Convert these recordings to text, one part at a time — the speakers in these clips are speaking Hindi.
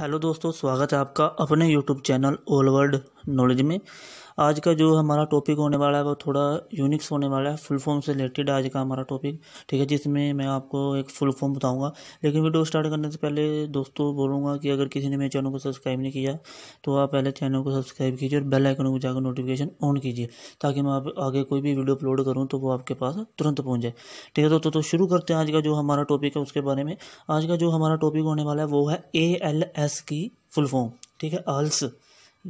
हेलो दोस्तों स्वागत है आपका अपने YouTube channel all world knowledge में आज का जो हमारा टॉपिक होने वाला है वो थोड़ा यूनिक्स होने वाला है फुल फॉर्म से रिलेटेड आज का हमारा टॉपिक ठीक है जिसमें मैं आपको एक फुल फॉर्म बताऊंगा लेकिन वीडियो स्टार्ट करने से पहले दोस्तों बोलूँगा कि अगर किसी ने मेरे चैनल को सब्सक्राइब नहीं किया तो आप पहले चैनल को सब्सक्राइब कीजिए और बेल आइकन को जाकर नोटिफिकेशन ऑन कीजिए ताकि मैं आप आगे कोई भी वीडियो अपलोड करूँ तो वो आपके पास तुरंत पहुँच जाए ठीक है दोस्तों तो शुरू करते हैं आज का जो हमारा टॉपिक है उसके बारे में आज का जो हमारा टॉपिक होने वाला है वो है ए एल एस की फुल फॉर्म ठीक है आल्स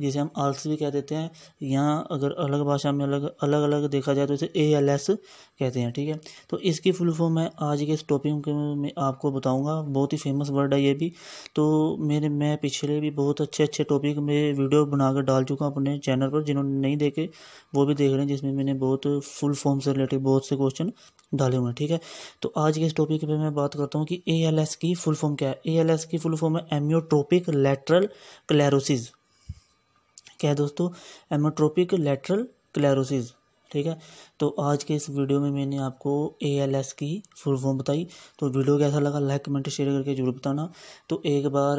जिसे हम आल्स भी कह देते हैं यहाँ अगर अलग भाषा में अलग अलग अलग देखा जाए तो इसे ए एल एस कहते हैं ठीक है तो इसकी फुल फॉर्म मैं आज के इस टॉपिक में आपको बताऊँगा बहुत ही फेमस वर्ड है ये भी तो मेरे मैं पिछले भी बहुत अच्छे अच्छे टॉपिक में वीडियो बनाकर डाल चुका हूँ अपने चैनल पर जिन्होंने नहीं देखे वो भी देख रहे हैं जिसमें मैंने बहुत फुल फॉर्म से रिलेटेड बहुत से क्वेश्चन डाले हुए हैं ठीक है तो आज के इस टॉपिक पर मैं बात करता हूँ कि ए एल एस की फुल फॉर्म क्या है ए एल एस की फुल फॉर्म है एम्योट्रोपिक लेटरल क्लैरोसिस क्या है दोस्तों एमोट्रोपिक लेटरल क्लैरोसिस ठीक है तो आज के इस वीडियो में मैंने आपको ए एल एस की फुल फॉर्म बताई तो वीडियो कैसा लगा लाइक कमेंट शेयर करके जरूर बताना तो एक बार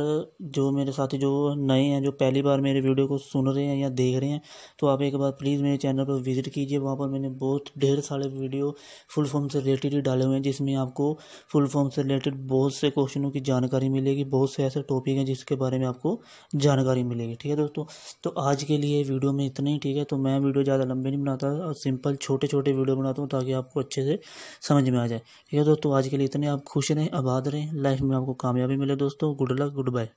जो मेरे साथी जो नए हैं जो पहली बार मेरे वीडियो को सुन रहे हैं या देख रहे हैं तो आप एक बार प्लीज़ मेरे चैनल पर विजिट कीजिए वहाँ पर मैंने बहुत ढेर सारे वीडियो फुल फॉर्म से रिलेटेड ही डाले हुए हैं जिसमें आपको फुल फॉर्म से रिलेटेड बहुत से क्वेश्चनों की जानकारी मिलेगी बहुत से ऐसे टॉपिक हैं जिसके बारे में आपको जानकारी मिलेगी ठीक है दोस्तों तो आज के लिए वीडियो में इतना ही ठीक है तो मैं वीडियो ज़्यादा लंबी नहीं बनाता सिंपल छोटे छोटे वीडियो बनाता हूँ ताकि आपको अच्छे से समझ में आ जाए ठीक है दोस्तों आज के लिए इतने आप खुश रहें आबाद रहें लाइफ में आपको कामयाबी मिले दोस्तों गुड लक गुड बाय